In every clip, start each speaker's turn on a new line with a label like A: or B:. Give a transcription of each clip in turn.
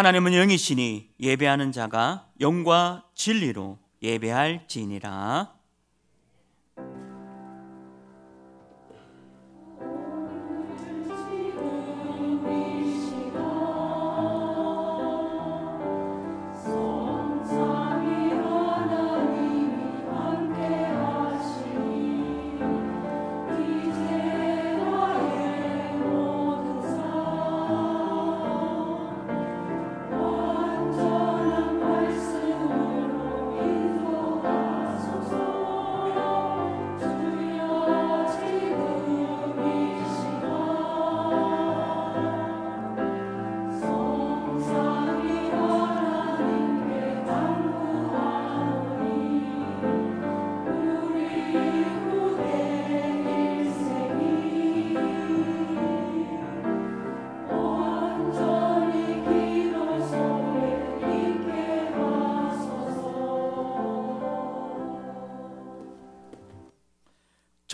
A: 하나님은 영이시니 예배하는 자가 영과 진리로 예배할지니라.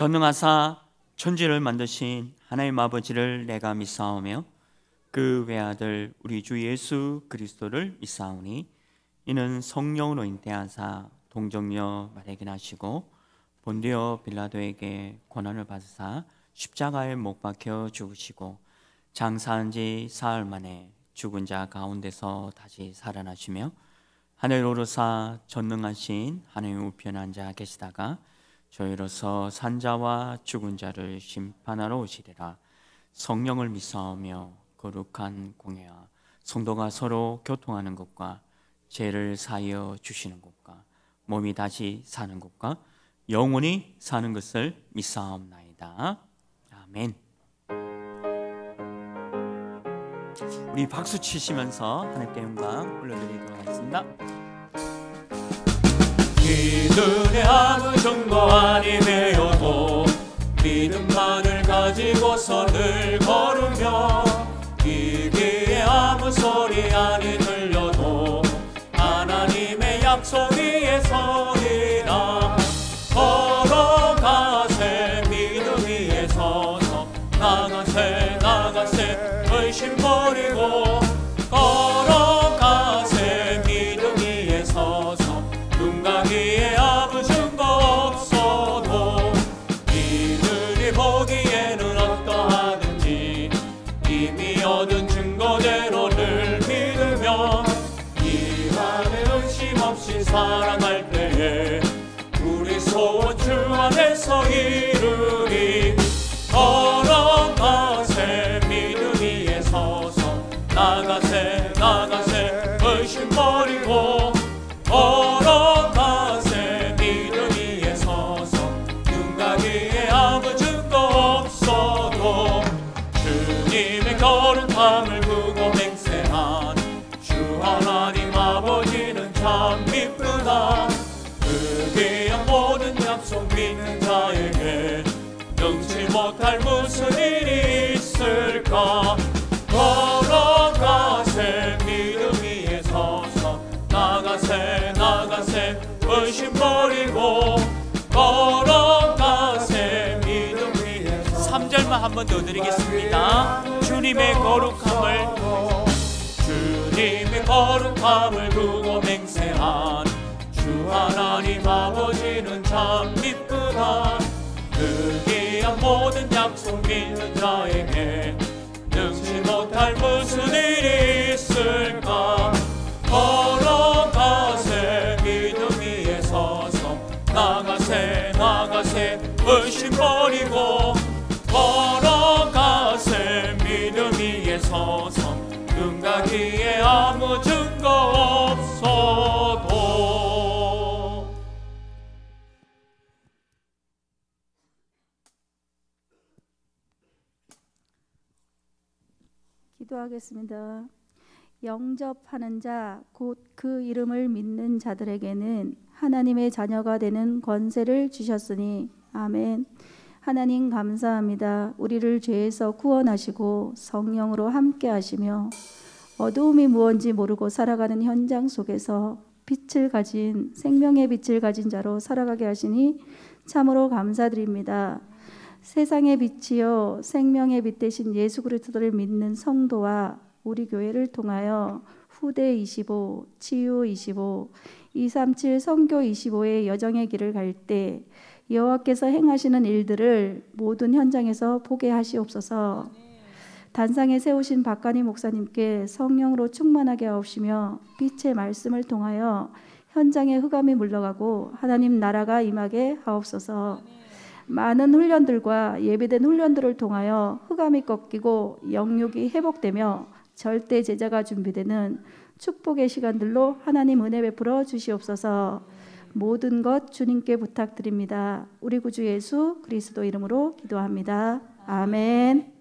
A: 전능하사 천지를 만드신 하나님 아버지를 내가 믿사오며 그 외아들 우리 주 예수 그리스도를 믿사오니 이는 성령으로 잉태하사 동정녀 마리에게 나시고 본디오 빌라도에게 권한을 받으사 십자가에 못 박혀 죽으시고 장사한 지 사흘 만에 죽은 자 가운데서 다시 살아나시며 하늘 오르사 전능하신 하나님 우편한 자 계시다가 저희로서 산자와 죽은 자를 심판하러 오시리라 성령을 믿사오며 거룩한 공예와 성도가 서로 교통하는 것과 죄를 사여 주시는 것과 몸이 다시 사는 것과 영원히 사는 것을 믿사옵나이다 아멘 우리 박수 치시면서 하나님께 영광 올려드리도록
B: 하겠습니다 기준의 아무 증거 아니네요도 믿음만을 가지고서 늘 걸으며 거룩함을 보고 주님의 거룩함을 주님의 거룩함을 두고 맹세한 주 하나님 아버지는 참 믿구나 그기한 모든 약속 믿는 자에게 능치 못할 무슨 일이 있을까 아무 증거 없어도
C: 기도하겠습니다. 영접하는 자, 곧 그 이름을 믿는 자들에게는 하나님의 자녀가 되는 권세를 주셨으니, 아멘. 하나님 감사합니다. 우리를 죄에서 구원하시고 성령으로 함께 하시며, 어두움이 무언지 모르고 살아가는 현장 속에서 빛을 가진 생명의 빛을 가진 자로 살아가게 하시니 참으로 감사드립니다. 세상의 빛이요 생명의 빛 대신 예수 그리스도를 믿는 성도와 우리 교회를 통하여 후대 25, 치유 25, 237 성교 25의 여정의 길을 갈 때 여호와께서 행하시는 일들을 모든 현장에서 보게 하시옵소서. 단상에 세우신 박가니 목사님께 성령으로 충만하게 하옵시며 빛의 말씀을 통하여 현장의 흑암이 물러가고 하나님 나라가 임하게 하옵소서. 많은 훈련들과 예비된 훈련들을 통하여 흑암이 꺾이고 영육이 회복되며 절대 제자가 준비되는 축복의 시간들로 하나님 은혜 베풀어 주시옵소서. 모든 것 주님께 부탁드립니다. 우리 구주 예수 그리스도 이름으로 기도합니다. 아멘.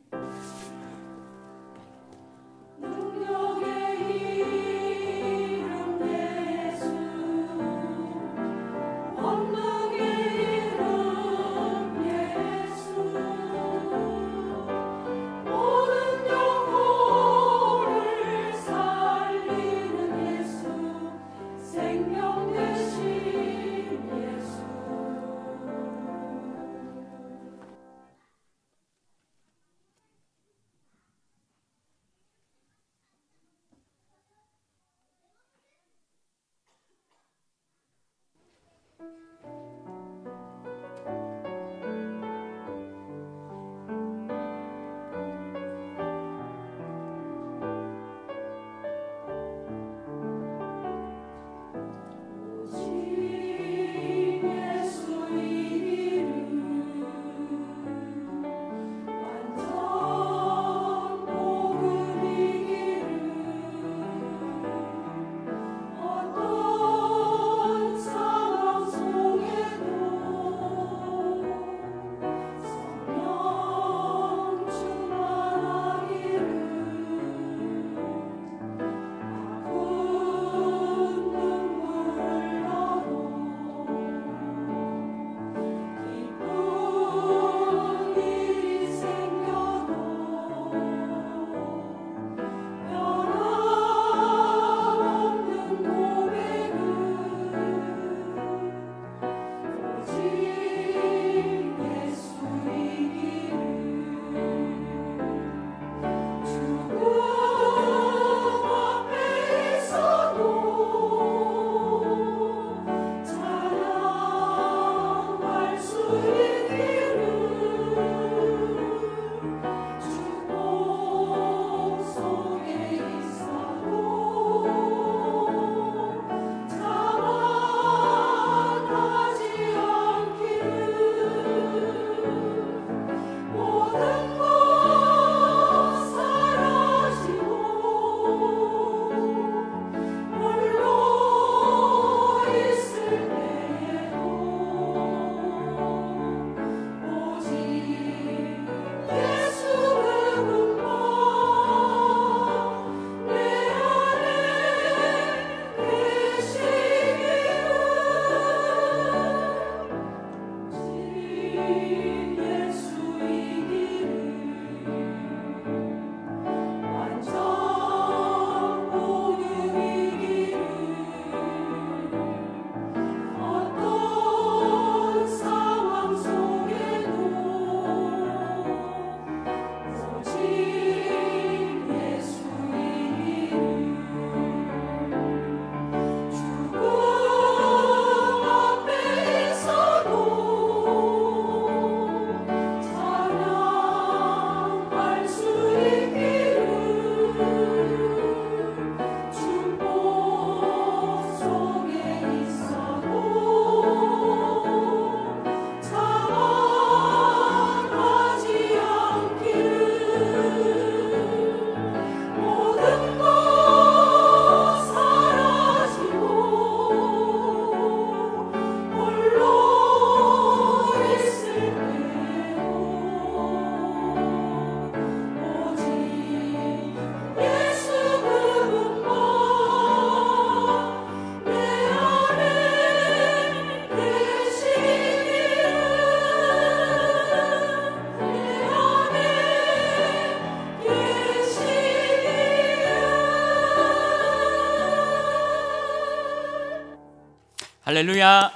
A: 할렐루야.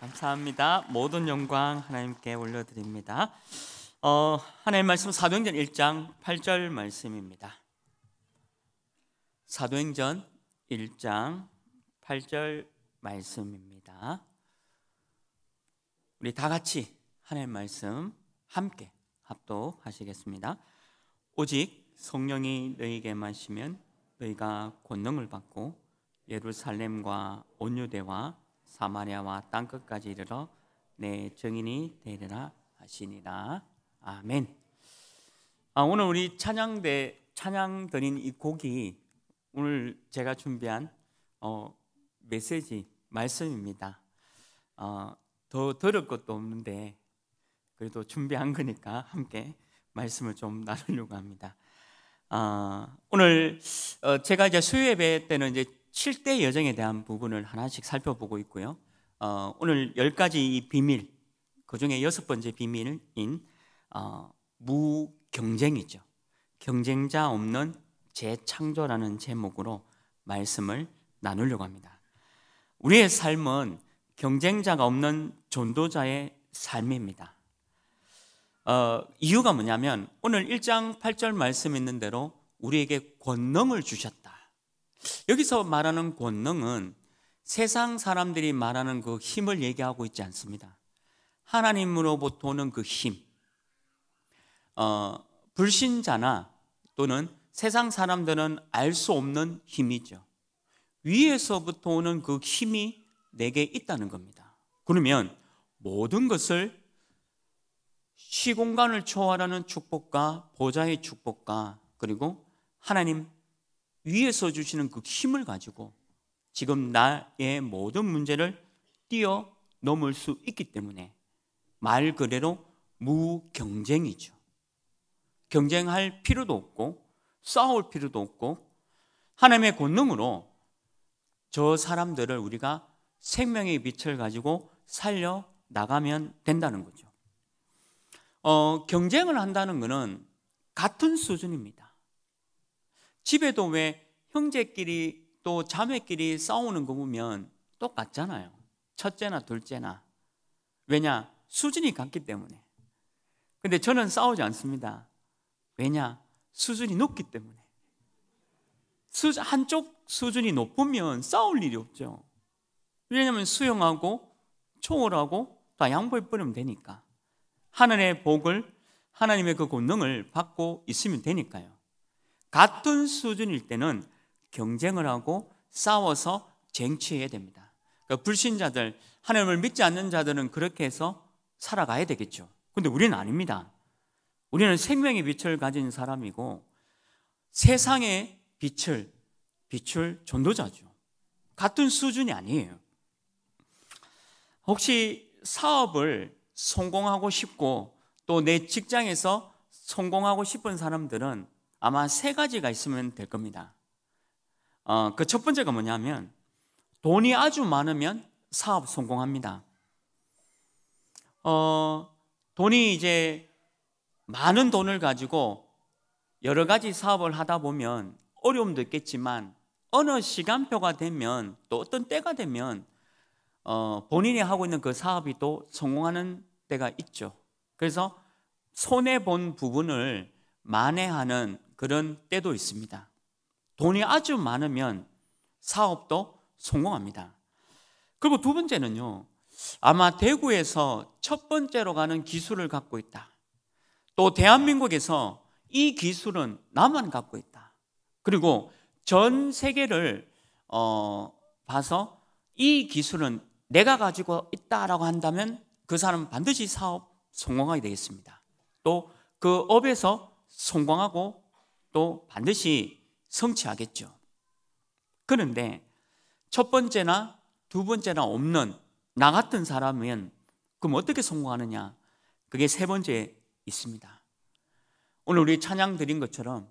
A: 감사합니다. 모든 영광 하나님께 올려드립니다. 어, 하나님 말씀 사도행전 1장 8절 말씀입니다. 사도행전 1장 8절 말씀입니다. 우리 다 같이 하나님 말씀 함께 합독하시겠습니다. 오직 성령이 너희에게 마시면 너희가 권능을 받고 예루살렘과 온유대와 사마리아와 땅 끝까지 이르러 내 증인이 되리라 하시니라. 아멘. 아, 오늘 우리 찬양대 찬양 드린 이 곡이 오늘 제가 준비한 어, 메시지 말씀입니다. 어, 더 들을 것도 없는데 그래도 준비한 거니까 함께 말씀을 좀 나누려고 합니다. 아, 오늘 어, 제가 이제 수요예배 때는 이제 7대 여정에 대한 부분을 하나씩 살펴보고 있고요. 어, 오늘 10가지 비밀, 그 중에 여섯 번째 비밀인 어, 무경쟁이죠. 경쟁자 없는 재창조라는 제목으로 말씀을 나누려고 합니다. 우리의 삶은 경쟁자가 없는 존도자의 삶입니다. 어, 이유가 뭐냐면 오늘 1장 8절 말씀 있는 대로 우리에게 권능을 주셨다. 여기서 말하는 권능은 세상 사람들이 말하는 그 힘을 얘기하고 있지 않습니다. 하나님으로부터 오는 그 힘. 어, 불신자나 또는 세상 사람들은 알 수 없는 힘이죠. 위에서부터 오는 그 힘이 내게 있다는 겁니다. 그러면 모든 것을 시공간을 초월하는 축복과 보좌의 축복과 그리고 하나님 위에서 주시는 그 힘을 가지고 지금 나의 모든 문제를 뛰어넘을 수 있기 때문에 말 그대로 무경쟁이죠. 경쟁할 필요도 없고 싸울 필요도 없고 하나님의 권능으로 저 사람들을 우리가 생명의 빛을 가지고 살려 나가면 된다는 거죠. 어, 경쟁을 한다는 것은 같은 수준입니다. 집에도 왜 형제끼리 또 자매끼리 싸우는 거 보면 똑같잖아요. 첫째나 둘째나. 왜냐? 수준이 같기 때문에. 근데 저는 싸우지 않습니다. 왜냐? 수준이 높기 때문에. 수준, 한쪽 수준이 높으면 싸울 일이 없죠. 왜냐면수영하고 초월하고 다 양보해버리면 되니까. 하늘의 복을, 하나님의 그 권능을 받고 있으면 되니까요. 같은 수준일 때는 경쟁을 하고 싸워서 쟁취해야 됩니다. 그러니까 불신자들, 하나님을 믿지 않는 자들은 그렇게 해서 살아가야 되겠죠. 근데 우리는 아닙니다. 우리는 생명의 빛을 가진 사람이고 세상의 빛을 비출 전도자죠. 같은 수준이 아니에요. 혹시 사업을 성공하고 싶고 또 내 직장에서 성공하고 싶은 사람들은 아마 세 가지가 있으면 될 겁니다. 어, 그 첫 번째가 뭐냐면 돈이 아주 많으면 사업 성공합니다. 어, 돈이 이제 많은 돈을 가지고 여러 가지 사업을 하다 보면 어려움도 있겠지만 어느 시간표가 되면 또 어떤 때가 되면 어, 본인이 하고 있는 그 사업이 또 성공하는 때가 있죠. 그래서 손해 본 부분을 만회하는 그런 때도 있습니다. 돈이 아주 많으면 사업도 성공합니다. 그리고 두 번째는요. 아마 대구에서 첫 번째로 가는 기술을 갖고 있다. 또 대한민국에서 이 기술은 나만 갖고 있다. 그리고 전 세계를 어, 봐서 이 기술은 내가 가지고 있다라고 한다면 그 사람은 반드시 사업 성공하게 되겠습니다. 또 그 업에서 성공하고 또 반드시 성취하겠죠. 그런데 첫 번째나 두 번째나 없는 나 같은 사람은 그럼 어떻게 성공하느냐? 그게 세 번째에 있습니다. 오늘 우리 찬양 드린 것처럼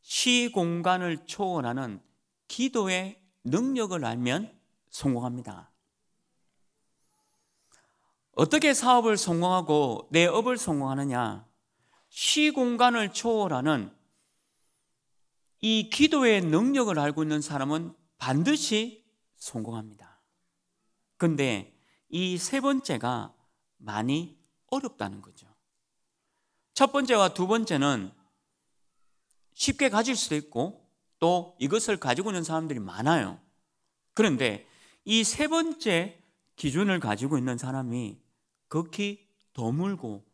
A: 시 공간을 초월하는 기도의 능력을 알면 성공합니다. 어떻게 사업을 성공하고 내 업을 성공하느냐? 시 공간을 초월하는 이 기도의 능력을 알고 있는 사람은 반드시 성공합니다. 근데 이 세 번째가 많이 어렵다는 거죠. 첫 번째와 두 번째는 쉽게 가질 수도 있고 또 이것을 가지고 있는 사람들이 많아요. 그런데 이 세 번째 기준을 가지고 있는 사람이 극히 드물고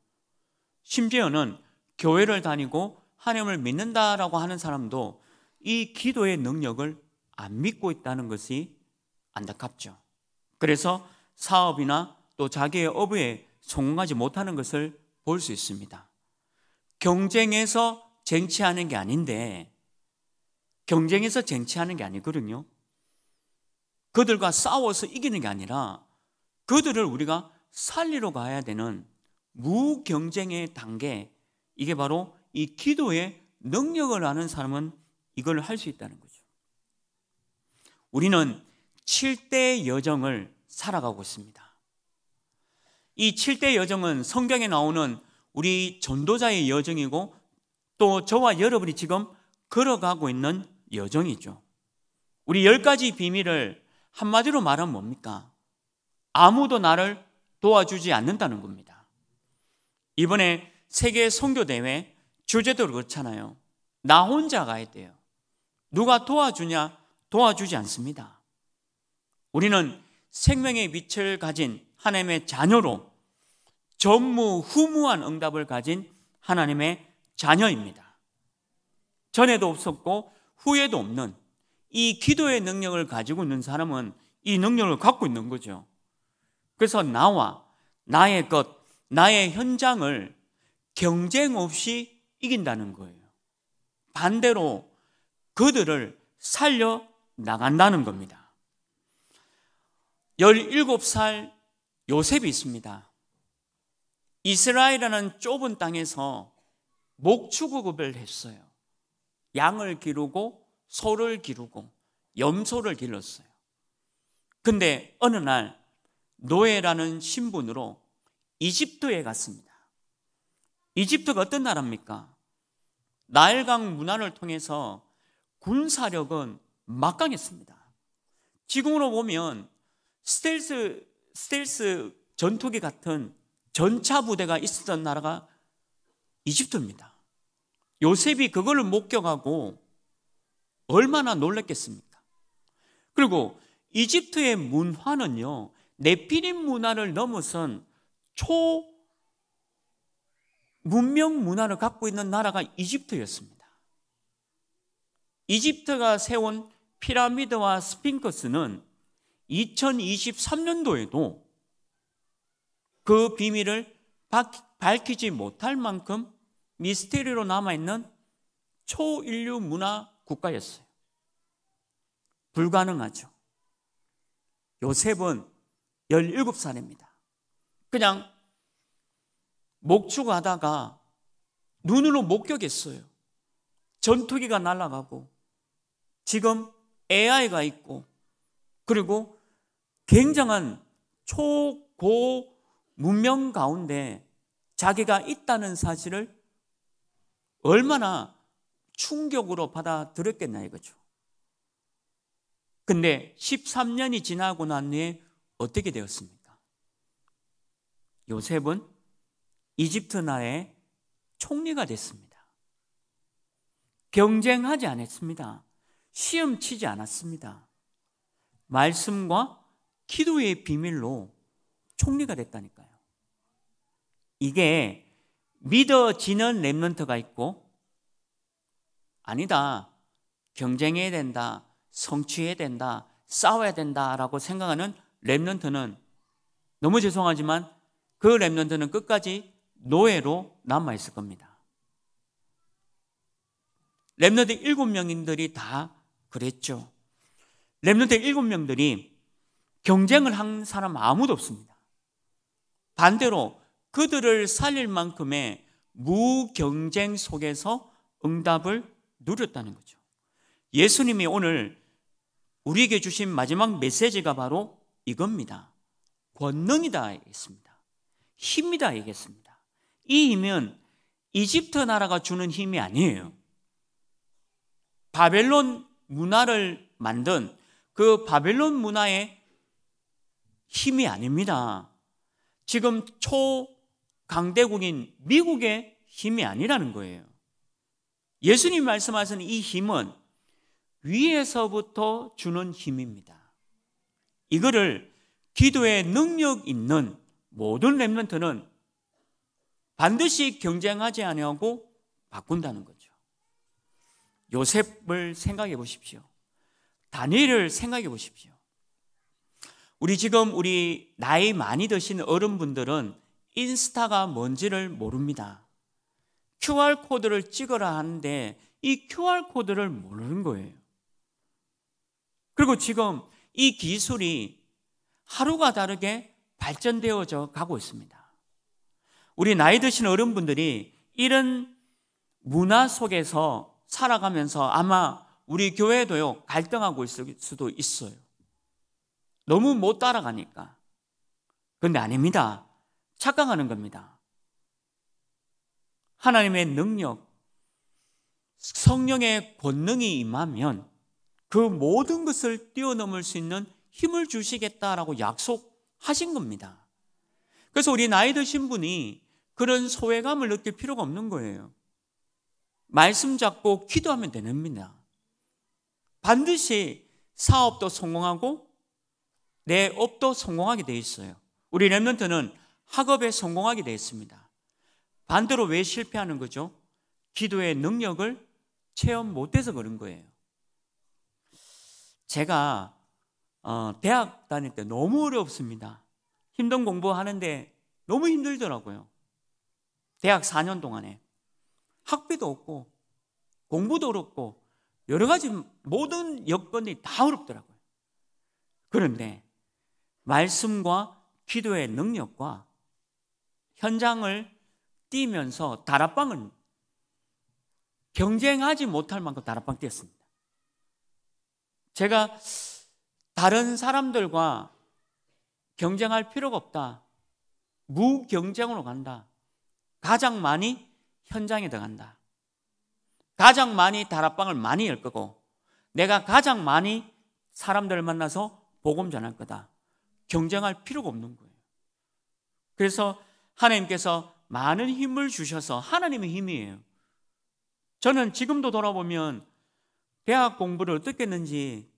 A: 심지어는 교회를 다니고 하나님을 믿는다라고 하는 사람도 이 기도의 능력을 안 믿고 있다는 것이 안타깝죠. 그래서 사업이나 또 자기의 업에 성공하지 못하는 것을 볼 수 있습니다. 경쟁에서 쟁취하는 게 아닌데 경쟁에서 쟁취하는 게 아니거든요. 그들과 싸워서 이기는 게 아니라 그들을 우리가 살리러 가야 되는 무경쟁의 단계 이게 바로 이 기도의 능력을 아는 사람은 이걸 할 수 있다는 거죠. 우리는 7대 여정을 살아가고 있습니다. 이 7대 여정은 성경에 나오는 우리 전도자의 여정이고 또 저와 여러분이 지금 걸어가고 있는 여정이죠. 우리 1 0 가지 비밀을 한마디로 말하면 뭡니까? 아무도 나를 도와주지 않는다는 겁니다. 이번에 세계 선교 대회 주제도 그렇잖아요. 나 혼자 가야 돼요. 누가 도와주냐? 도와주지 않습니다. 우리는 생명의 빛을 가진 하나님의 자녀로 전무후무한 응답을 가진 하나님의 자녀입니다. 전에도 없었고 후에도 없는 이 기도의 능력을 가지고 있는 사람은 이 능력을 갖고 있는 거죠. 그래서 나와 나의 것, 나의 현장을 경쟁 없이 이긴다는 거예요. 반대로 그들을 살려 나간다는 겁니다. 17살 요셉이 있습니다. 이스라엘이라는 좁은 땅에서 목축구급을 했어요. 양을 기르고 소를 기르고 염소를 길렀어요. 근데 어느 날 노예라는 신분으로 이집트에 갔습니다. 이집트가 어떤 나라입니까? 나일강 문안을 통해서 군사력은 막강했습니다. 지금으로 보면 스텔스 스텔스 전투기 같은 전차 부대가 있었던 나라가 이집트입니다. 요셉이 그걸 목격하고 얼마나 놀랐겠습니까? 그리고 이집트의 문화는요, 네피림 문화를 넘어선 초 문명 문화를 갖고 있는 나라가 이집트였습니다. 이집트가 세운 피라미드와 스핑크스는 2023년도에도 그 비밀을 밝히지 못할 만큼 미스테리로 남아있는 초인류 문화 국가였어요. 불가능하죠. 요셉은 17살입니다. 그냥 목축하다가 눈으로 목격했어요. 전투기가 날아가고 지금 AI가 있고 그리고 굉장한 초고 문명 가운데 자기가 있다는 사실을 얼마나 충격으로 받아들였겠나 이거죠. 근데 13년이 지나고 난뒤에 어떻게 되었습니까? 요셉은 이집트 나의 라 총리가 됐습니다. 경쟁하지 않았습니다. 시험 치지 않았습니다. 말씀과 기도의 비밀로 총리가 됐다니까요. 이게 믿어지는 랩런트가 있고 아니다. 경쟁해야 된다. 성취해야 된다. 싸워야 된다라고 생각하는 랩런트는 너무 죄송하지만 그 랩런트는 끝까지 노예로 남아 있을 겁니다. 렘너드 일곱 명인들이 다 그랬죠. 렘너드 일곱 명들이 경쟁을 한 사람 아무도 없습니다. 반대로 그들을 살릴 만큼의 무경쟁 속에서 응답을 누렸다는 거죠. 예수님이 오늘 우리에게 주신 마지막 메시지가 바로 이겁니다. 권능이다 했습니다. 힘이다 얘기했습니다. 이 힘은 이집트 나라가 주는 힘이 아니에요. 바벨론 문화를 만든 그 바벨론 문화의 힘이 아닙니다. 지금 초강대국인 미국의 힘이 아니라는 거예요. 예수님 말씀하신 이 힘은 위에서부터 주는 힘입니다. 이거를 기도의 능력 있는 모든 랩런트는 반드시 경쟁하지 아니하고 바꾼다는 거죠. 요셉을 생각해 보십시오. 다니엘을 생각해 보십시오. 우리 지금 우리 나이 많이 드신 어른분들은 인스타가 뭔지를 모릅니다. QR 코드를 찍어라 하는데 이 QR 코드를 모르는 거예요. 그리고 지금 이 기술이 하루가 다르게 발전되어져 가고 있습니다. 우리 나이 드신 어른분들이 이런 문화 속에서 살아가면서 아마 우리 교회도요, 갈등하고 있을 수도 있어요. 너무 못 따라가니까. 근데 아닙니다. 착각하는 겁니다. 하나님의 능력, 성령의 권능이 임하면 그 모든 것을 뛰어넘을 수 있는 힘을 주시겠다라고 약속하신 겁니다. 그래서 우리 나이 드신 분이 그런 소외감을 느낄 필요가 없는 거예요. 말씀 잡고 기도하면 되니다 는 반드시 사업도 성공하고 내 업도 성공하게 되어 있어요. 우리 랩런트는 학업에 성공하게 되어 있습니다. 반대로 왜 실패하는 거죠? 기도의 능력을 체험 못해서 그런 거예요. 제가 어, 대학 다닐 때 너무 어렵습니다. 힘든 공부하는데 너무 힘들더라고요. 대학 4년 동안에 학비도 없고 공부도 어렵고 여러 가지 모든 여건이 다 어렵더라고요. 그런데 말씀과 기도의 능력과 현장을 뛰면서 다락방을 경쟁하지 못할 만큼 다락방 뛰었습니다. 제가 다른 사람들과 경쟁할 필요가 없다. 무경쟁으로 간다. 가장 많이 현장에 들어간다. 가장 많이 다락방을 많이 열 거고 내가 가장 많이 사람들을 만나서 복음 전할 거다. 경쟁할 필요가 없는 거예요. 그래서 하나님께서 많은 힘을 주셔서 하나님의 힘이에요. 저는 지금도 돌아보면 대학 공부를 어떻게 했는지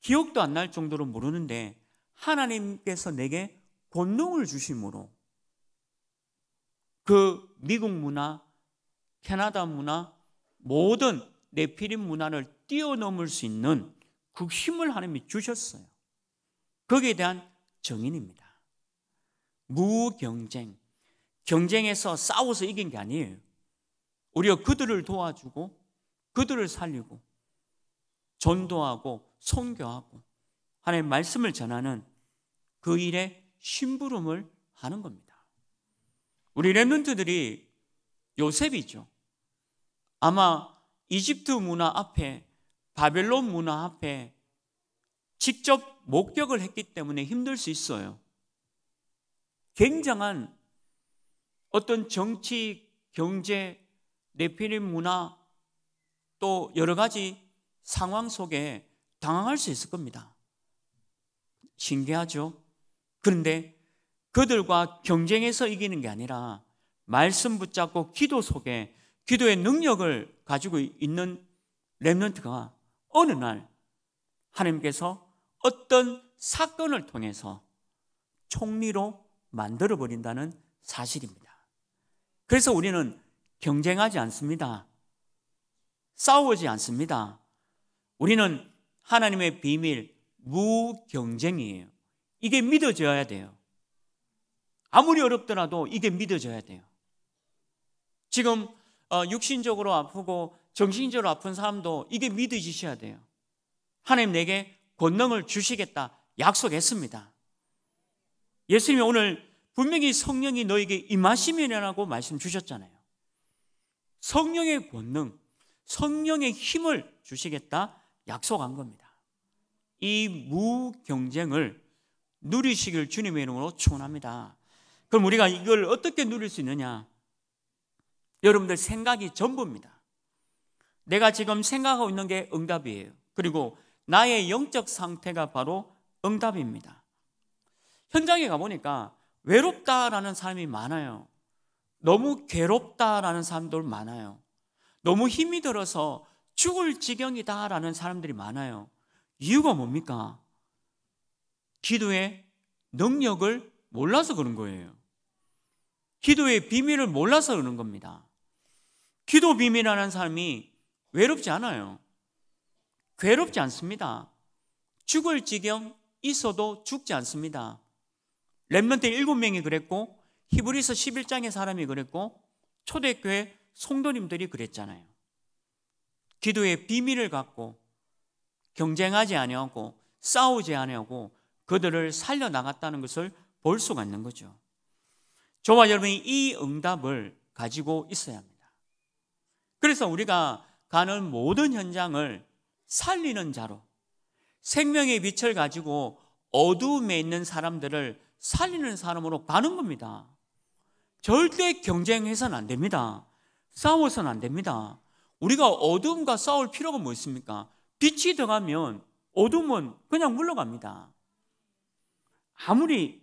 A: 기억도 안 날 정도로 모르는데 하나님께서 내게 권능을 주심으로 그 미국 문화, 캐나다 문화, 모든 네피림 문화를 뛰어넘을 수 있는 그 힘을 하나님이 주셨어요. 거기에 대한 정인입니다. 무경쟁. 경쟁에서 싸워서 이긴 게 아니에요. 오히려 그들을 도와주고 그들을 살리고 전도하고 선교하고 하나님 말씀을 전하는 그 일에 심부름을 하는 겁니다. 우리 랩런트들이 요셉이죠. 아마 이집트 문화 앞에 바벨론 문화 앞에 직접 목격을 했기 때문에 힘들 수 있어요. 굉장한 어떤 정치, 경제, 네피림 문화 또 여러 가지 상황 속에 당황할 수 있을 겁니다. 신기하죠? 그런데 그들과 경쟁해서 이기는 게 아니라 말씀 붙잡고 기도 속에 기도의 능력을 가지고 있는 렘넌트가 어느 날 하나님께서 어떤 사건을 통해서 총리로 만들어 버린다는 사실입니다. 그래서 우리는 경쟁하지 않습니다. 싸우지 않습니다. 우리는 하나님의 비밀 무경쟁이에요. 이게 믿어져야 돼요. 아무리 어렵더라도 이게 믿어져야 돼요. 지금 어, 육신적으로 아프고 정신적으로 아픈 사람도 이게 믿어지셔야 돼요. 하나님 내게 권능을 주시겠다 약속했습니다. 예수님이 오늘 분명히 성령이 너에게 임하시면이라고 말씀 주셨잖아요. 성령의 권능, 성령의 힘을 주시겠다 약속한 겁니다. 이 무경쟁을 누리시길 주님의 이름으로 축원합니다. 그럼 우리가 이걸 어떻게 누릴 수 있느냐? 여러분들 생각이 전부입니다. 내가 지금 생각하고 있는 게 응답이에요. 그리고 나의 영적 상태가 바로 응답입니다. 현장에 가보니까 외롭다라는 사람이 많아요. 너무 괴롭다라는 사람들 많아요. 너무 힘이 들어서 죽을 지경이다라는 사람들이 많아요. 이유가 뭡니까? 기도의 능력을 몰라서 그런 거예요. 기도의 비밀을 몰라서 그런 겁니다. 기도 비밀하는 삶이 외롭지 않아요. 괴롭지 않습니다. 죽을 지경 있어도 죽지 않습니다. 렘넌트 7명이 그랬고 히브리서 11장의 사람이 그랬고 초대교회 송도님들이 그랬잖아요. 기도의 비밀을 갖고 경쟁하지 아니하고 싸우지 아니하고 그들을 살려 나갔다는 것을 볼 수가 있는 거죠. 저와 여러분이 이 응답을 가지고 있어야 합니다. 그래서 우리가 가는 모든 현장을 살리는 자로 생명의 빛을 가지고 어둠에 있는 사람들을 살리는 사람으로 가는 겁니다. 절대 경쟁해서는 안 됩니다. 싸워서는 안 됩니다. 우리가 어둠과 싸울 필요가 뭐 있습니까? 빛이 들어가면 어둠은 그냥 물러갑니다. 아무리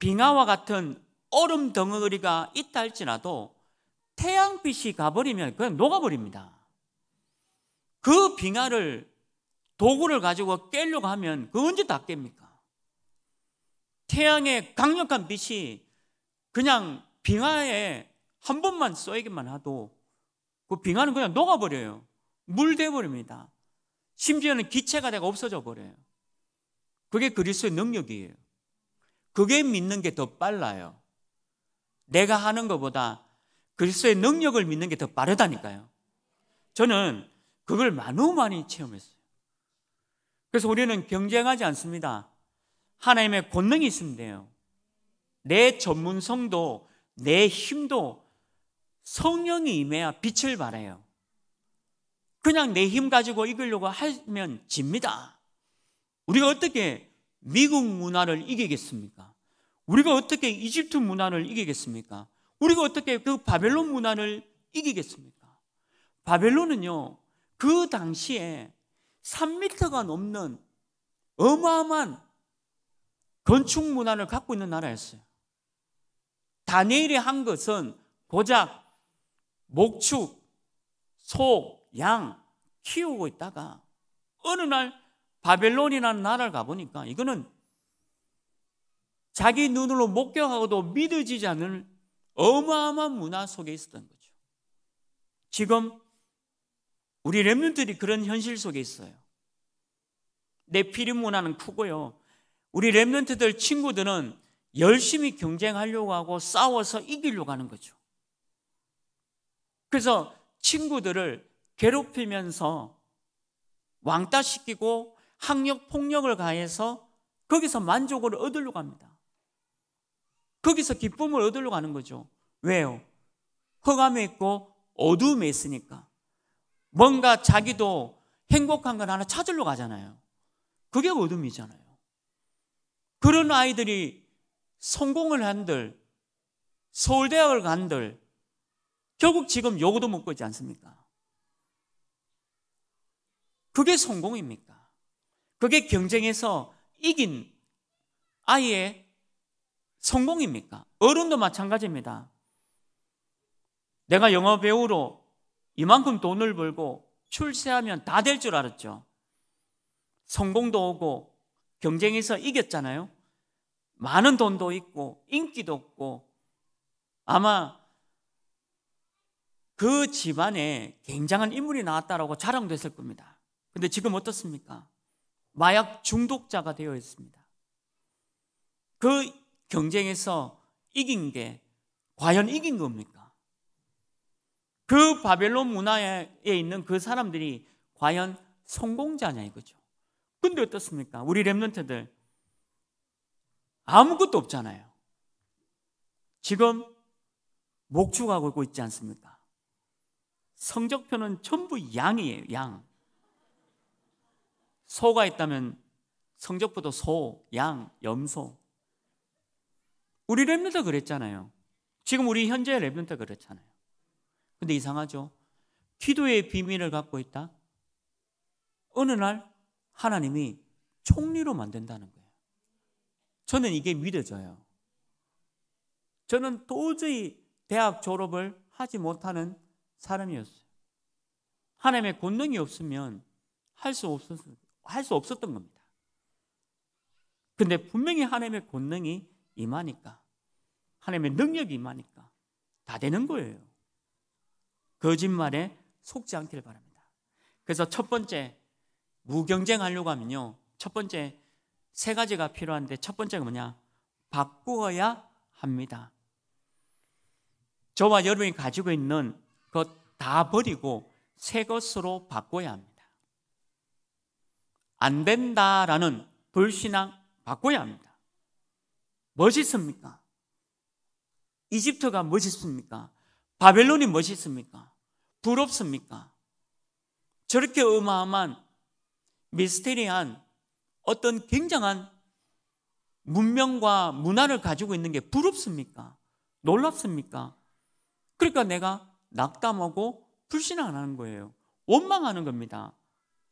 A: 빙하와 같은 얼음 덩어리가 있다 할지라도 태양빛이 가버리면 그냥 녹아버립니다. 그 빙하를 도구를 가지고 깰려고 하면 그 언제 다 깹니까? 태양의 강력한 빛이 그냥 빙하에 한 번만 쏘이기만 하도 그 빙하는 그냥 녹아버려요. 물 돼버립니다. 심지어는 기체가 되고 없어져 버려요. 그게 그리스의 능력이에요. 그게 믿는 게 더 빨라요. 내가 하는 것보다 그리스도의 능력을 믿는 게 더 빠르다니까요. 저는 그걸 너무 많이 체험했어요. 그래서 우리는 경쟁하지 않습니다. 하나님의 권능이 있으면 돼요. 내 전문성도 내 힘도 성령이 임해야 빛을 발해요. 그냥 내 힘 가지고 이기려고 하면 집니다. 우리가 어떻게 미국 문화를 이기겠습니까? 우리가 어떻게 이집트 문안을 이기겠습니까? 우리가 어떻게 그 바벨론 문안을 이기겠습니까? 바벨론은요, 그 당시에 3미터가 넘는 어마어마한 건축 문안을 갖고 있는 나라였어요. 다니엘이 한 것은 고작 목축, 소, 양 키우고 있다가 어느 날 바벨론이라는 나라를 가보니까 이거는 자기 눈으로 목격하고도 믿어지지 않는 어마어마한 문화 속에 있었던 거죠. 지금 우리 랩런들이 그런 현실 속에 있어요. 내피림 문화는 크고요. 우리 랩런트들 친구들은 열심히 경쟁하려고 하고 싸워서 이기려고 하는 거죠. 그래서 친구들을 괴롭히면서 왕따시키고 학력 폭력을 가해서 거기서 만족을 얻으려고 합니다. 거기서 기쁨을 얻으려고 하는 거죠. 왜요? 허감에 있고 어둠에 있으니까. 뭔가 자기도 행복한 걸 하나 찾으려고 하잖아요. 그게 어둠이잖아요. 그런 아이들이 성공을 한들, 서울대학을 간들, 결국 지금 요구도 먹고 있지 않습니까? 그게 성공입니까? 그게 경쟁에서 이긴 아이의 성공입니까? 어른도 마찬가지입니다. 내가 영어 배우로 이만큼 돈을 벌고 출세하면 다 될 줄 알았죠. 성공도 오고 경쟁에서 이겼잖아요. 많은 돈도 있고 인기도 없고 아마 그 집안에 굉장한 인물이 나왔다라고 자랑도 했을 겁니다. 근데 지금 어떻습니까? 마약 중독자가 되어 있습니다. 그 경쟁에서 이긴 게 과연 이긴 겁니까? 그 바벨론 문화에 있는 그 사람들이 과연 성공자냐 이거죠. 근데 어떻습니까? 우리 랩런트들 아무것도 없잖아요. 지금 목축하고 있지 않습니까? 성적표는 전부 양이에요, 양. 소가 있다면 성적표도 소, 양, 염소. 우리 랩런트 그랬잖아요. 지금 우리 현재 랩런트 그렇잖아요. 근데 이상하죠. 기도의 비밀을 갖고 있다. 어느 날 하나님이 총리로 만든다는 거예요. 저는 이게 믿어져요. 저는 도저히 대학 졸업을 하지 못하는 사람이었어요. 하나님의 권능이 없으면 할 수 없었, 없었던 겁니다. 근데 분명히 하나님의 권능이 임하니까 하나님의 능력이 임하니까 다 되는 거예요. 거짓말에 속지 않기를 바랍니다. 그래서 첫 번째 무경쟁하려고 하면요. 첫 번째 세 가지가 필요한데 첫 번째가 뭐냐? 바꾸어야 합니다. 저와 여러분이 가지고 있는 것 다 버리고 새 것으로 바꿔야 합니다. 안 된다라는 불신앙 바꿔야 합니다. 멋있습니까? 이집트가 멋있습니까? 바벨론이 멋있습니까? 부럽습니까? 저렇게 어마어마한 미스테리한 어떤 굉장한 문명과 문화를 가지고 있는 게 부럽습니까? 놀랍습니까? 그러니까 내가 낙담하고 불신 안 하는 거예요. 원망하는 겁니다.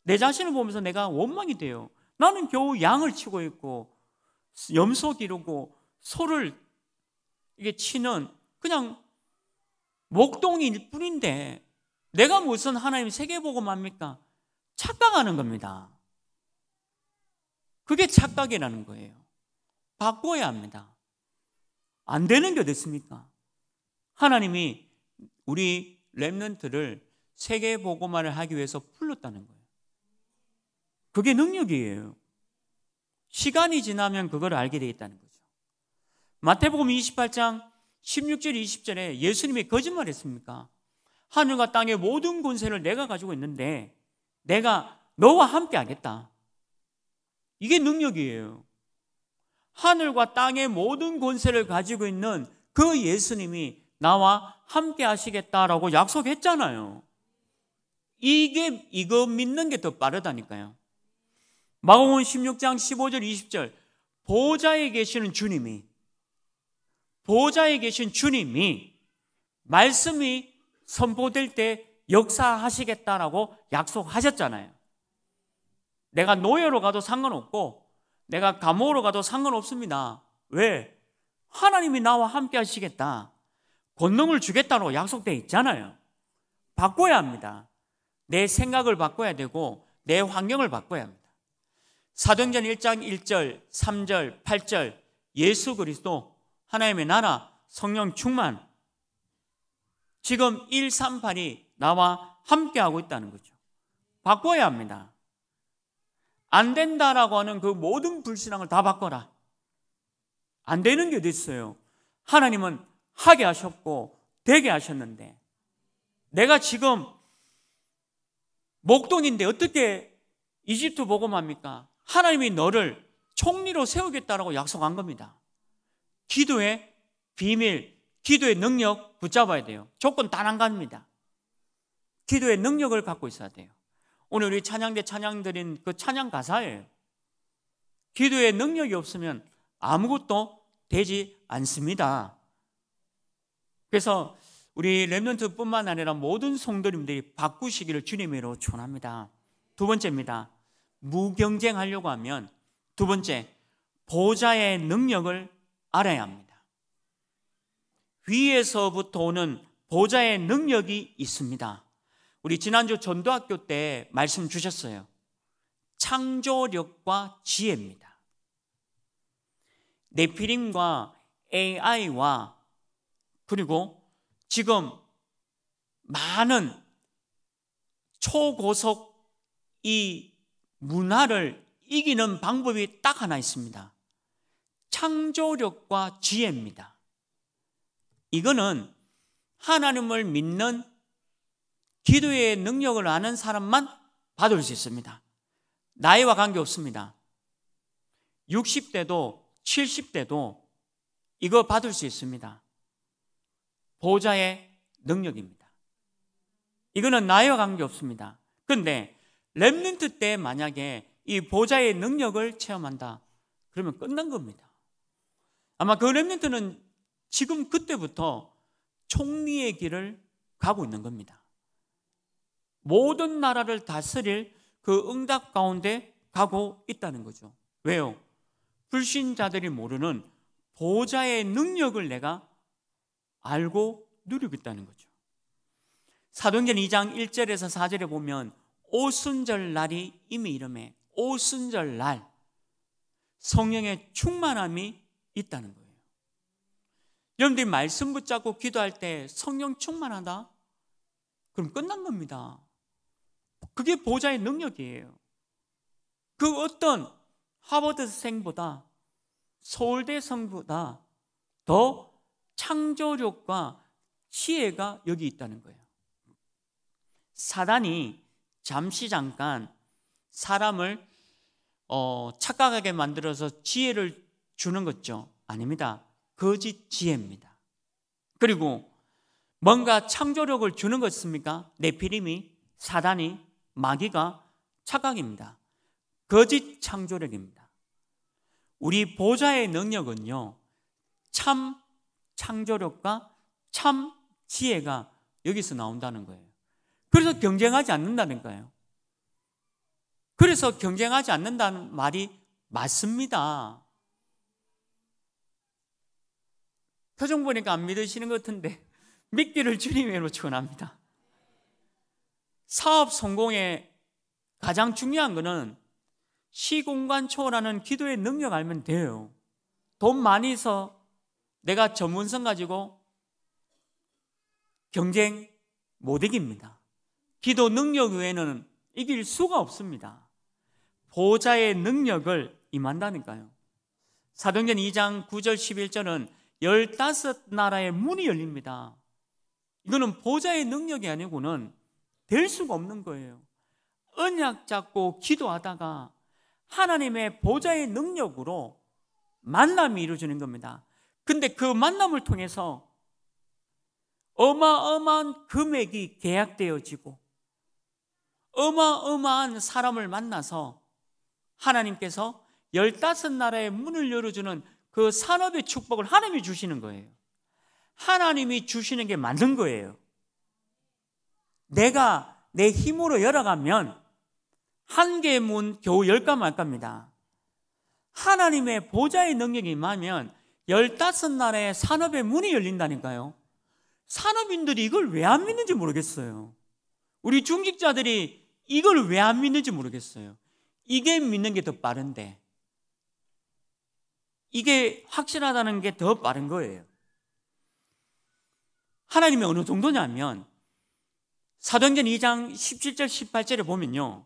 A: 내 자신을 보면서 내가 원망이 돼요. 나는 겨우 양을 치고 있고 염소 기르고 소를 이게 치는 그냥 목동일 뿐인데 내가 무슨 하나님 세계보고합니까 착각하는 겁니다. 그게 착각이라는 거예요. 바꿔야 합니다. 안 되는 게 어디 습니까 하나님이 우리 랩런트를 세계보고만을 하기 위해서 풀렀다는 거예요. 그게 능력이에요. 시간이 지나면 그걸 알게 되겠다는 거예요. 마태복음 28장 16절 20절에 예수님이 거짓말했습니까? 하늘과 땅의 모든 권세를 내가 가지고 있는데 내가 너와 함께 하겠다. 이게 능력이에요. 하늘과 땅의 모든 권세를 가지고 있는 그 예수님이 나와 함께 하시겠다라고 약속했잖아요. 이게 이거 믿는 게 더 빠르다니까요. 마가복음 16장 15절 20절 보좌에 계시는 주님이 보호자에 계신 주님이 말씀이 선포될 때 역사하시겠다라고 약속하셨잖아요. 내가 노예로 가도 상관없고 내가 감옥으로 가도 상관없습니다. 왜? 하나님이 나와 함께 하시겠다. 권능을 주겠다고 약속되어 있잖아요. 바꿔야 합니다. 내 생각을 바꿔야 되고 내 환경을 바꿔야 합니다. 사도행전 1장 1절, 3절, 8절 예수 그리스도 하나님의 나라, 성령 충만. 지금 138이 나와 함께하고 있다는 거죠. 바꿔야 합니다. 안 된다라고 하는 그 모든 불신앙을 다 바꿔라. 안 되는 게 어디 있어요? 하나님은 하게 하셨고 되게 하셨는데 내가 지금 목동인데 어떻게 이집트 복음합니까? 하나님이 너를 총리로 세우겠다라고 약속한 겁니다. 기도의 비밀, 기도의 능력 붙잡아야 돼요. 조건 단한 가지입니다. 기도의 능력을 갖고 있어야 돼요. 오늘 우리 찬양대 찬양 드린 그 찬양 가사예요. 기도의 능력이 없으면 아무것도 되지 않습니다. 그래서 우리 랩런트뿐만 아니라 모든 성도님들이 바꾸시기를 주님으로 존합니다. 두 번째입니다. 무경쟁하려고 하면 두 번째 보좌의 능력을 알아야 합니다. 위에서부터 오는 보좌의 능력이 있습니다. 우리 지난주 전도학교 때 말씀 주셨어요. 창조력과 지혜입니다. 네피림과 AI와 그리고 지금 많은 초고속 이 문화를 이기는 방법이 딱 하나 있습니다. 창조력과 지혜입니다. 이거는 하나님을 믿는 기도의 능력을 아는 사람만 받을 수 있습니다. 나이와 관계없습니다. 60대도 70대도 이거 받을 수 있습니다. 보좌의 능력입니다. 이거는 나이와 관계없습니다. 근데 렘런트때 만약에 이 보좌의 능력을 체험한다. 그러면 끝난 겁니다. 아마 그 렘넌트는 지금 그때부터 총리의 길을 가고 있는 겁니다. 모든 나라를 다스릴 그 응답 가운데 가고 있다는 거죠. 왜요? 불신자들이 모르는 보좌의 능력을 내가 알고 누리고 있다는 거죠. 사도행전 2장 1절에서 4절에 보면 오순절 날이 이미 이름에 오순절 날 성령의 충만함이 있다는 거예요. 여러분들이 말씀 붙잡고 기도할 때 성령 충만하다? 그럼 끝난 겁니다. 그게 보좌의 능력이에요. 그 어떤 하버드생보다 서울대생보다 더 창조력과 지혜가 여기 있다는 거예요. 사단이 잠시 잠깐 사람을 어, 착각하게 만들어서 지혜를 주는 것죠? 아닙니다. 거짓 지혜입니다. 그리고 뭔가 창조력을 주는 것입니까? 네피림이, 사단이, 마귀가 착각입니다. 거짓 창조력입니다. 우리 보좌의 능력은요, 참 창조력과 참 지혜가 여기서 나온다는 거예요. 그래서 경쟁하지 않는다는 거예요. 그래서 경쟁하지 않는다는 말이 맞습니다. 표정 보니까 안 믿으시는 것 같은데 믿기를 주님으로 추원합니다. 사업 성공의 가장 중요한 것은 시공간 초월하는 기도의 능력 알면 돼요. 돈 많이 서 내가 전문성 가지고 경쟁 못 이깁니다. 기도 능력 외에는 이길 수가 없습니다. 보좌의 능력을 임한다니까요. 사도행전 2장 9절 11절은 열다섯 나라의 문이 열립니다. 이거는 보좌의 능력이 아니고는 될 수가 없는 거예요. 언약 잡고 기도하다가 하나님의 보좌의 능력으로 만남이 이루어지는 겁니다. 근데 그 만남을 통해서 어마어마한 금액이 계약되어지고 어마어마한 사람을 만나서 하나님께서 열다섯 나라의 문을 열어주는 그 산업의 축복을 하나님이 주시는 거예요. 하나님이 주시는 게 맞는 거예요. 내가 내 힘으로 열어가면 한 개의 문 겨우 열까 말까입니다. 하나님의 보좌의 능력이 임하면 열다섯 날에 산업의 문이 열린다니까요. 산업인들이 이걸 왜 안 믿는지 모르겠어요. 우리 중직자들이 이걸 왜 안 믿는지 모르겠어요. 이게 믿는 게 더 빠른데 이게 확실하다는 게 더 빠른 거예요. 하나님이 어느 정도냐면 사도행전 2장 17절 18절에 보면요.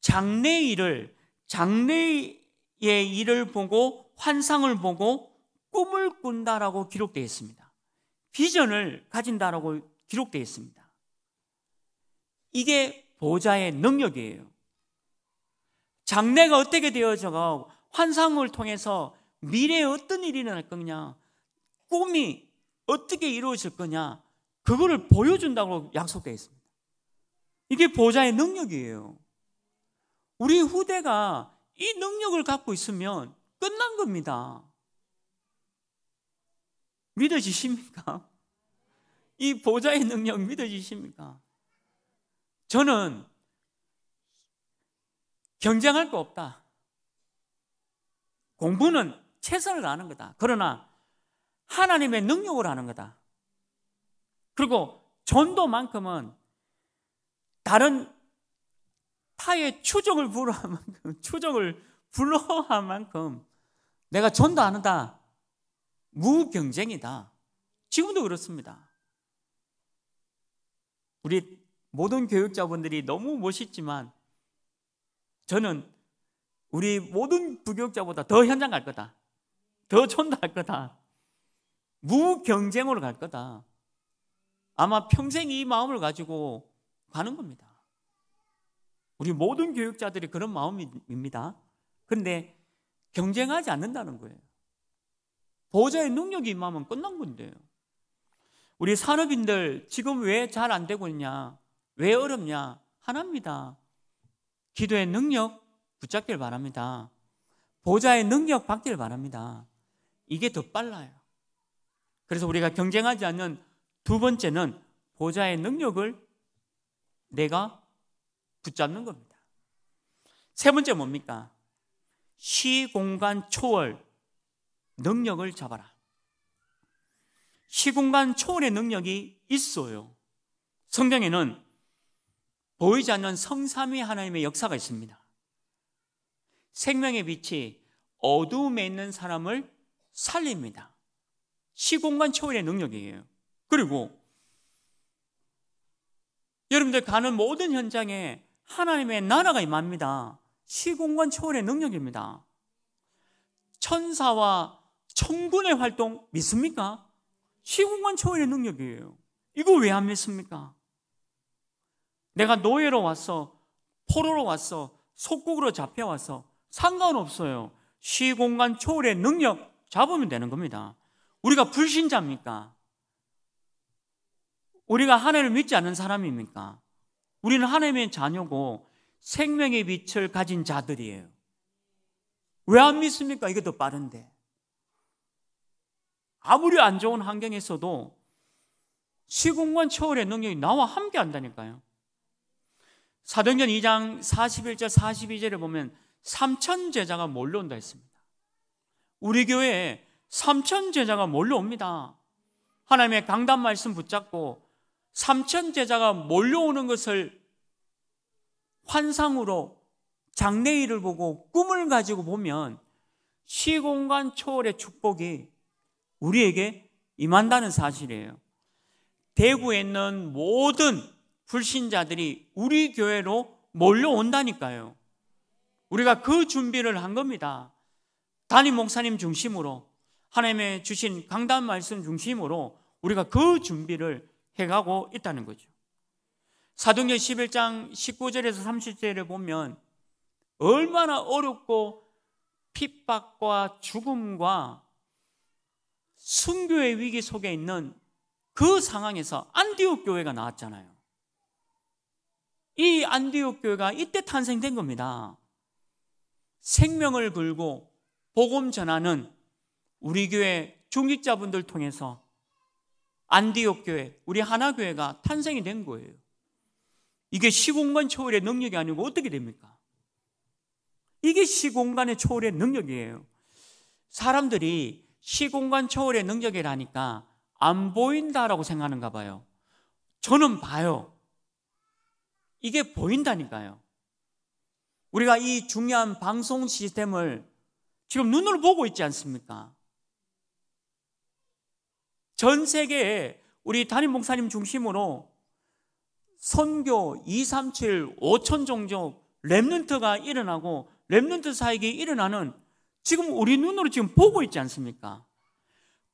A: 장래 일을 장래의 일을 보고 환상을 보고 꿈을 꾼다라고 기록되어 있습니다. 비전을 가진다라고 기록되어 있습니다. 이게 보좌의 능력이에요. 장래가 어떻게 되어져가 환상을 통해서 미래에 어떤 일이 일어날 거냐, 꿈이 어떻게 이루어질 거냐, 그거를 보여준다고 약속되어 있습니다. 이게 보좌의 능력이에요. 우리 후대가 이 능력을 갖고 있으면 끝난 겁니다. 믿어지십니까? 이 보좌의 능력 믿어지십니까? 저는 경쟁할 거 없다. 공부는 최선을 다하는 거다. 그러나 하나님의 능력을 하는 거다. 그리고 전도만큼은 다른 타의 추적을 불러한 만큼, 추적을 불러한 만큼 내가 전도하는다. 무경쟁이다. 지금도 그렇습니다. 우리 모든 교육자분들이 너무 멋있지만 저는 우리 모든 부교육자보다 더 현장 갈 거다. 더촌다할 거다. 무경쟁으로 갈 거다. 아마 평생 이 마음을 가지고 가는 겁니다. 우리 모든 교육자들이 그런 마음입니다. 그런데 경쟁하지 않는다는 거예요. 보호자의 능력이 임하면 끝난 건데요. 우리 산업인들 지금 왜 잘 안 되고 있냐? 왜 어렵냐? 하나입니다. 기도의 능력, 붙잡길 바랍니다. 보좌의 능력 받길 바랍니다. 이게 더 빨라요. 그래서 우리가 경쟁하지 않는 두 번째는 보좌의 능력을 내가 붙잡는 겁니다. 세 번째 뭡니까? 시공간 초월 능력을 잡아라. 시공간 초월의 능력이 있어요. 성경에는 보이지 않는 성삼위 하나님의 역사가 있습니다. 생명의 빛이 어둠에 있는 사람을 살립니다. 시공간 초월의 능력이에요. 그리고 여러분들 가는 모든 현장에 하나님의 나라가 임합니다. 시공간 초월의 능력입니다. 천사와 천군의 활동 믿습니까? 시공간 초월의 능력이에요. 이거 왜 안 믿습니까? 내가 노예로 왔어, 포로로 왔어, 속국으로 잡혀 왔어. 상관없어요. 시공간 초월의 능력 잡으면 되는 겁니다. 우리가 불신자입니까? 우리가 하나님을 믿지 않는 사람입니까? 우리는 하나님의 자녀고 생명의 빛을 가진 자들이에요. 왜 안 믿습니까? 이게 더 빠른데. 아무리 안 좋은 환경에서도 시공간 초월의 능력이 나와 함께 한다니까요. 사도행전 2장 41절 42절을 보면 삼천 제자가 몰려온다 했습니다. 우리 교회에 삼천 제자가 몰려옵니다. 하나님의 강단 말씀 붙잡고 삼천 제자가 몰려오는 것을 환상으로 장래일을 보고 꿈을 가지고 보면 시공간 초월의 축복이 우리에게 임한다는 사실이에요. 대구에 있는 모든 불신자들이 우리 교회로 몰려온다니까요. 우리가 그 준비를 한 겁니다. 담임 목사님 중심으로 하나님의 주신 강단 말씀 중심으로 우리가 그 준비를 해가고 있다는 거죠. 사도행전 11장 19절에서 30절을 보면 얼마나 어렵고 핍박과 죽음과 순교의 위기 속에 있는 그 상황에서 안디옥 교회가 나왔잖아요. 이 안디옥 교회가 이때 탄생된 겁니다. 생명을 걸고 복음 전하는 우리 교회 중직자분들 통해서 안디옥 교회, 우리 하나 교회가 탄생이 된 거예요. 이게 시공간 초월의 능력이 아니고 어떻게 됩니까? 이게 시공간의 초월의 능력이에요. 사람들이 시공간 초월의 능력이라니까 안 보인다라고 생각하는가 봐요. 저는 봐요. 이게 보인다니까요. 우리가 이 중요한 방송 시스템을 지금 눈으로 보고 있지 않습니까? 전 세계에 우리 담임 목사님 중심으로 선교 2, 3, 7, 5천 종족 랩런트가 일어나고 랩런트 사역이 일어나는 지금 우리 눈으로 지금 보고 있지 않습니까?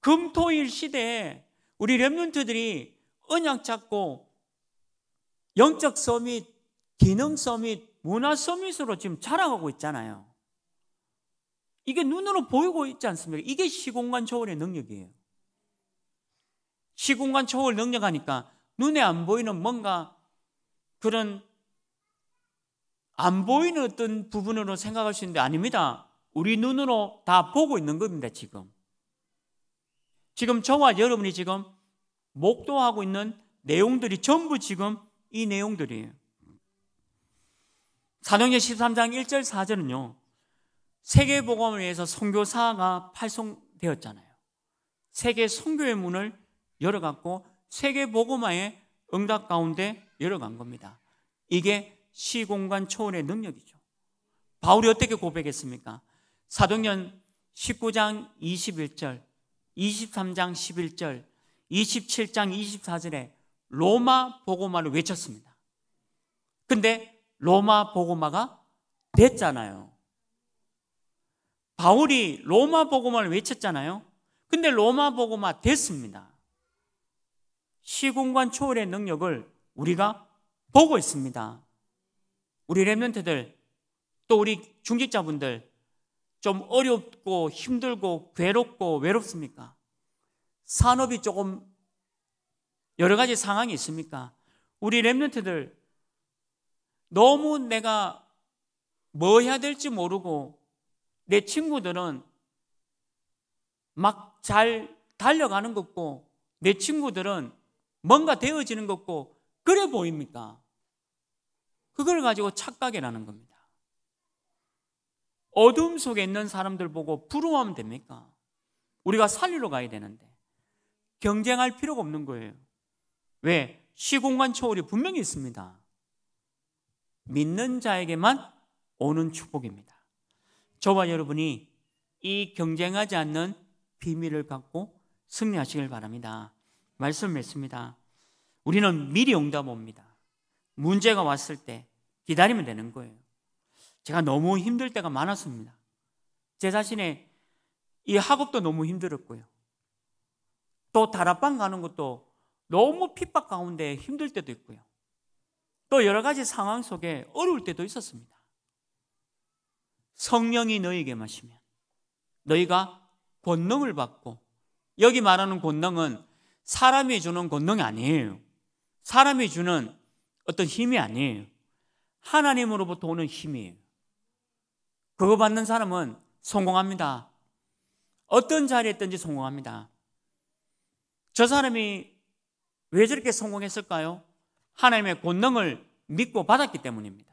A: 금토일 시대에 우리 랩런트들이 언약 잡고 영적 서밋, 기능 서밋, 문화 서밋으로 지금 자라가고 있잖아요. 이게 눈으로 보이고 있지 않습니까? 이게 시공간 초월의 능력이에요. 시공간 초월 능력 하니까 눈에 안 보이는 뭔가 그런 안 보이는 어떤 부분으로 생각할 수 있는데 아닙니다. 우리 눈으로 다 보고 있는 겁니다, 지금. 지금 저와 여러분이 지금 목도하고 있는 내용들이 전부 지금 이 내용들이에요. 사도행전 13장 1절 4절은요. 세계 복음을 위해서 선교사가 발송되었잖아요. 세계 선교의 문을 열어갖고 세계 복음화의 응답 가운데 열어간 겁니다. 이게 시공간 초월의 능력이죠. 바울이 어떻게 고백했습니까? 사도행전 19장 21절, 23장 11절, 27장 24절에 로마 복음화를 외쳤습니다. 근데 로마 복음화가 됐잖아요. 바울이 로마 복음화를 외쳤잖아요. 근데 로마 복음화 됐습니다. 시공간 초월의 능력을 우리가 보고 있습니다. 우리 랩런트들 또 우리 중직자분들 좀 어렵고 힘들고 괴롭고 외롭습니까? 산업이 조금 여러 가지 상황이 있습니까? 우리 랩런트들 너무 내가 뭐 해야 될지 모르고 내 친구들은 막 잘 달려가는 것 같고 내 친구들은 뭔가 되어지는 것 같고 그래 보입니까? 그걸 가지고 착각이나는 겁니다. 어둠 속에 있는 사람들 보고 부러워하면 됩니까? 우리가 살리러 가야 되는데 경쟁할 필요가 없는 거예요. 왜? 시공간 초월이 분명히 있습니다. 믿는 자에게만 오는 축복입니다. 저와 여러분이 이 경쟁하지 않는 비밀을 갖고 승리하시길 바랍니다. 말씀 맺습니다. 우리는 미리 응답 옵니다. 문제가 왔을 때 기다리면 되는 거예요. 제가 너무 힘들 때가 많았습니다. 제 자신의 이 학업도 너무 힘들었고요. 또 다락방 가는 것도 너무 핍박 가운데 힘들 때도 있고요. 또 여러 가지 상황 속에 어려울 때도 있었습니다. 성령이 너희에게 마시면 너희가 권능을 받고 여기 말하는 권능은 사람이 주는 권능이 아니에요. 사람이 주는 어떤 힘이 아니에요. 하나님으로부터 오는 힘이에요. 그거 받는 사람은 성공합니다. 어떤 자리에 있든지 성공합니다. 저 사람이 왜 저렇게 성공했을까요? 하나님의 권능을 믿고 받았기 때문입니다.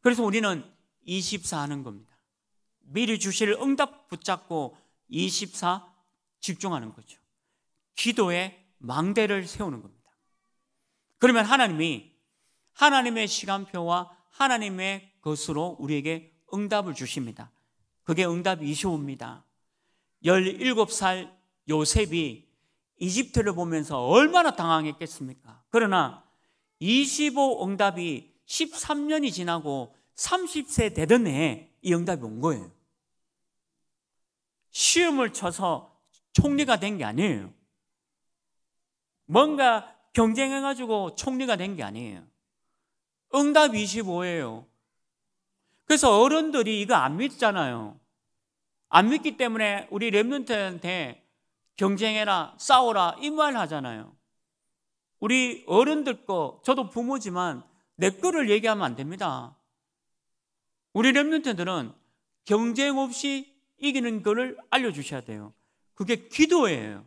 A: 그래서 우리는 24 하는 겁니다. 미리 주실 응답 붙잡고 24 집중하는 거죠. 기도에 망대를 세우는 겁니다. 그러면 하나님이 하나님의 시간표와 하나님의 것으로 우리에게 응답을 주십니다. 그게 응답 이쇼입니다. 17살 요셉이 이집트를 보면서 얼마나 당황했겠습니까? 그러나 25 응답이 13년이 지나고 30세 되던 해에 이 응답이 온 거예요. 시험을 쳐서 총리가 된 게 아니에요. 뭔가 경쟁해가지고 총리가 된 게 아니에요. 응답 25예요. 그래서 어른들이 이거 안 믿잖아요. 안 믿기 때문에 우리 랩런트한테 경쟁해라, 싸워라, 이 말 하잖아요. 우리 어른들 거, 저도 부모지만 내 거를 얘기하면 안 됩니다. 우리 랩런트들은 경쟁 없이 이기는 거를 알려주셔야 돼요. 그게 기도예요.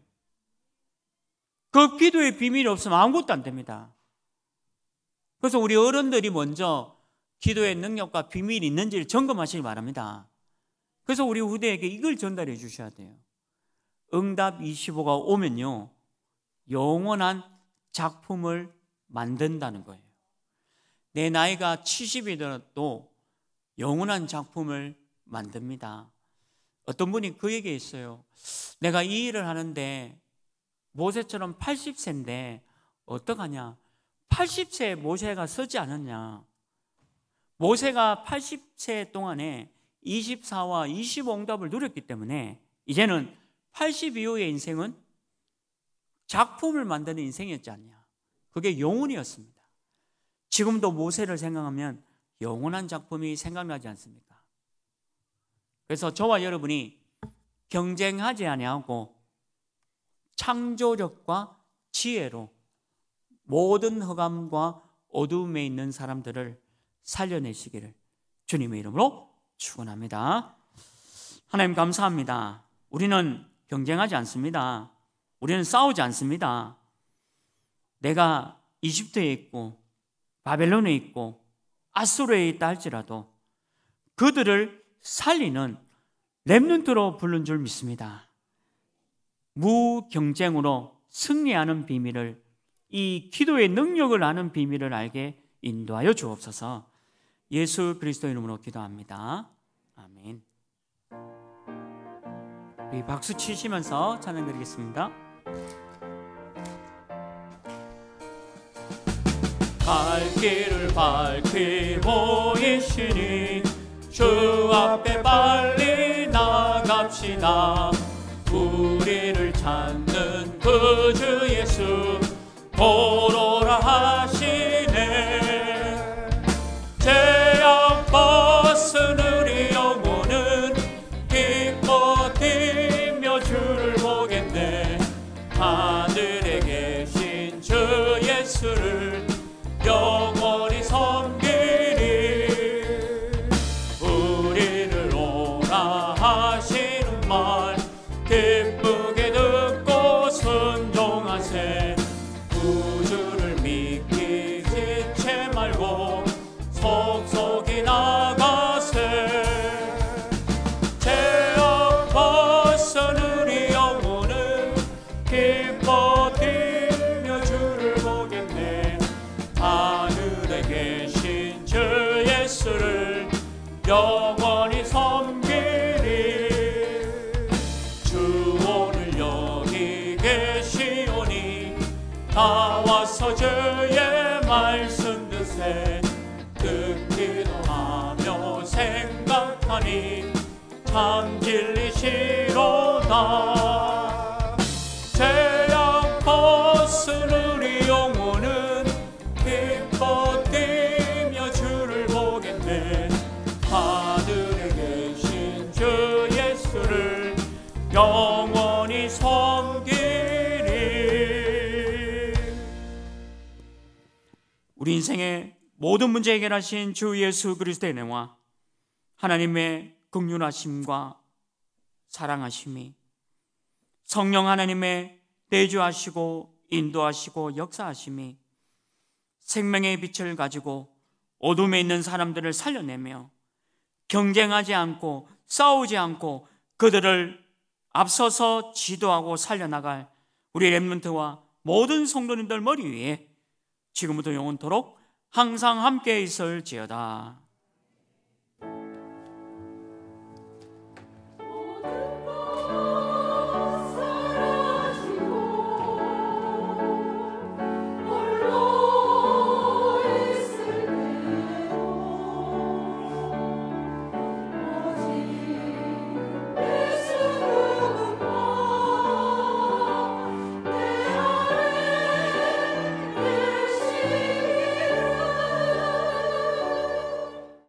A: 그 기도의 비밀이 없으면 아무것도 안 됩니다. 그래서 우리 어른들이 먼저 기도의 능력과 비밀이 있는지를 점검하시기 바랍니다. 그래서 우리 후대에게 이걸 전달해 주셔야 돼요. 응답 25가 오면요. 영원한 작품을 만든다는 거예요. 내 나이가 70이 더라도 영원한 작품을 만듭니다. 어떤 분이 그 얘기 있어요. 내가 이 일을 하는데 모세처럼 80세인데 어떡하냐? 8 0세 모세가 쓰지 않았냐? 모세가 80세 동안에 24와 25 응답을 누렸기 때문에 이제는 80 이후의 인생은 작품을 만드는 인생이었지 않냐. 그게 영혼이었습니다. 지금도 모세를 생각하면 영원한 작품이 생각나지 않습니까? 그래서 저와 여러분이 경쟁하지 아니하고 창조력과 지혜로 모든 허감과 어두에 있는 사람들을 살려내시기를 주님의 이름으로 축원합니다. 하나님 감사합니다. 우리는 경쟁하지 않습니다. 우리는 싸우지 않습니다. 내가 이집트에 있고 바벨론에 있고 아수르에 있다 할지라도 그들을 살리는 렘눈트로 부른 줄 믿습니다. 무경쟁으로 승리하는 비밀을 이 기도의 능력을 아는 비밀을 알게 인도하여 주옵소서. 예수 그리스도 이름으로 기도합니다. 아멘. 우리 박수 치시면서 찬양 드리겠습니다.
B: 갈 길을 밝히 보이시니 주 앞에 빨리 나갑시다 우리를 찾는 그 주 예수 보로라 하시네 제약 버스는 다 와서 주의 말씀 드세 듣기도하며 생각하니 참 진리시로다
A: 인생의 모든 문제 해결하신 주 예수 그리스도의 은혜와 하나님의 극률하심과 사랑하심이 성령 하나님의 대주하시고 인도하시고 역사하심이 생명의 빛을 가지고 어둠에 있는 사람들을 살려내며 경쟁하지 않고 싸우지 않고 그들을 앞서서 지도하고 살려나갈 우리 랩몬트와 모든 성도님들 머리 위에 지금부터 영원토록 항상 함께 있을지어다.